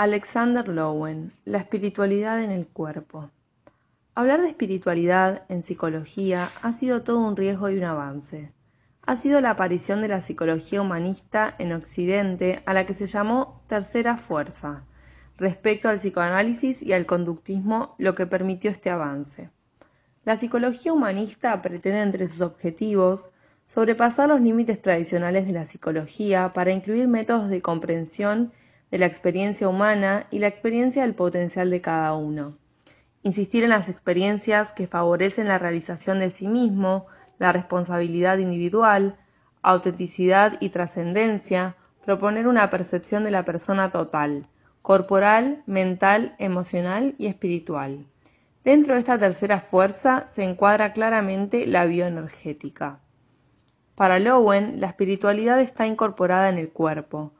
Alexander Lowen, la espiritualidad en el cuerpo. Hablar de espiritualidad en psicología ha sido todo un riesgo y un avance. Ha sido la aparición de la psicología humanista en Occidente a la que se llamó tercera fuerza, respecto al psicoanálisis y al conductismo lo que permitió este avance. La psicología humanista pretende entre sus objetivos sobrepasar los límites tradicionales de la psicología para incluir métodos de comprensión y de la experiencia humana y la experiencia del potencial de cada uno. Insistir en las experiencias que favorecen la realización de sí mismo, la responsabilidad individual, autenticidad y trascendencia, proponer una percepción de la persona total, corporal, mental, emocional y espiritual. Dentro de esta tercera fuerza se encuadra claramente la bioenergética. Para Lowen, la espiritualidad está incorporada en el cuerpo,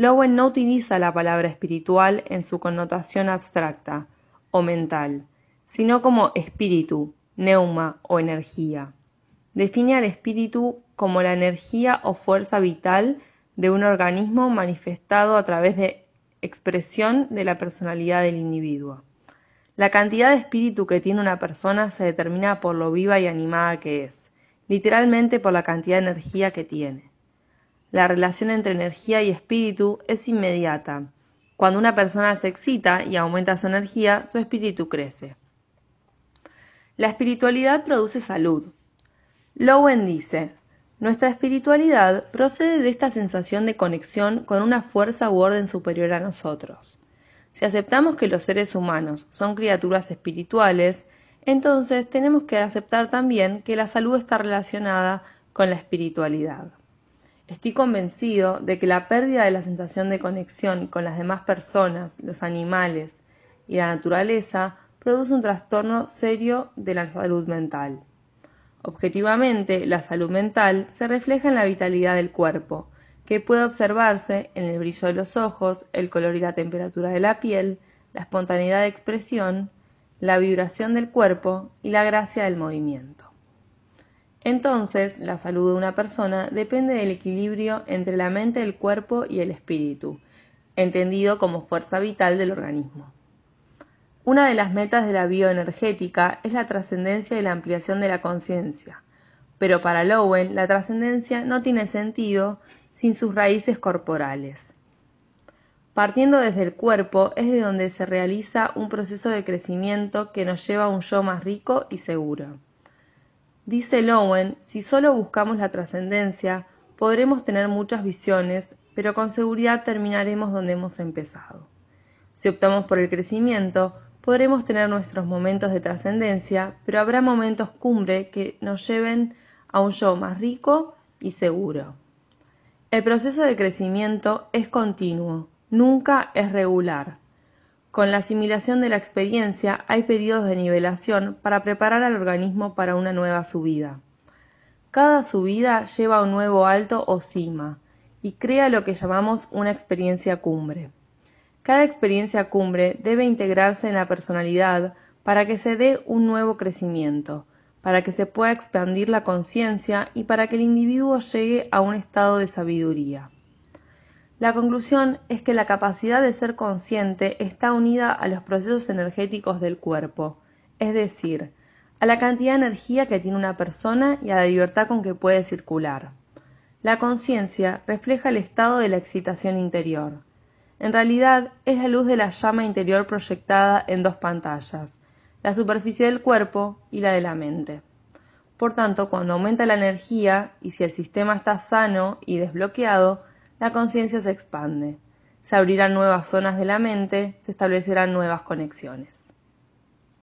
Lowen no utiliza la palabra espiritual en su connotación abstracta o mental, sino como espíritu, neuma o energía. Define al espíritu como la energía o fuerza vital de un organismo manifestado a través de expresión de la personalidad del individuo. La cantidad de espíritu que tiene una persona se determina por lo viva y animada que es, literalmente por la cantidad de energía que tiene. La relación entre energía y espíritu es inmediata. Cuando una persona se excita y aumenta su energía, su espíritu crece. La espiritualidad produce salud. Lowen dice, nuestra espiritualidad procede de esta sensación de conexión con una fuerza u orden superior a nosotros. Si aceptamos que los seres humanos son criaturas espirituales, entonces tenemos que aceptar también que la salud está relacionada con la espiritualidad. Estoy convencido de que la pérdida de la sensación de conexión con las demás personas, los animales y la naturaleza produce un trastorno serio de la salud mental. Objetivamente, la salud mental se refleja en la vitalidad del cuerpo, que puede observarse en el brillo de los ojos, el color y la temperatura de la piel, la espontaneidad de expresión, la vibración del cuerpo y la gracia del movimiento. Entonces, la salud de una persona depende del equilibrio entre la mente, el cuerpo y el espíritu, entendido como fuerza vital del organismo. Una de las metas de la bioenergética es la trascendencia y la ampliación de la conciencia, pero para Lowell la trascendencia no tiene sentido sin sus raíces corporales. Partiendo desde el cuerpo es de donde se realiza un proceso de crecimiento que nos lleva a un yo más rico y seguro. Dice Lowen, si solo buscamos la trascendencia, podremos tener muchas visiones, pero con seguridad terminaremos donde hemos empezado. Si optamos por el crecimiento, podremos tener nuestros momentos de trascendencia, pero habrá momentos cumbre que nos lleven a un yo más rico y seguro. El proceso de crecimiento es continuo, nunca es regular. Con la asimilación de la experiencia hay periodos de nivelación para preparar al organismo para una nueva subida. Cada subida lleva a un nuevo alto o cima y crea lo que llamamos una experiencia cumbre. Cada experiencia cumbre debe integrarse en la personalidad para que se dé un nuevo crecimiento, para que se pueda expandir la conciencia y para que el individuo llegue a un estado de sabiduría. La conclusión es que la capacidad de ser consciente está unida a los procesos energéticos del cuerpo, es decir, a la cantidad de energía que tiene una persona y a la libertad con que puede circular. La conciencia refleja el estado de la excitación interior. En realidad es la luz de la llama interior proyectada en dos pantallas, la superficie del cuerpo y la de la mente. Por tanto, cuando aumenta la energía y si el sistema está sano y desbloqueado, la conciencia se expande, se abrirán nuevas zonas de la mente, se establecerán nuevas conexiones.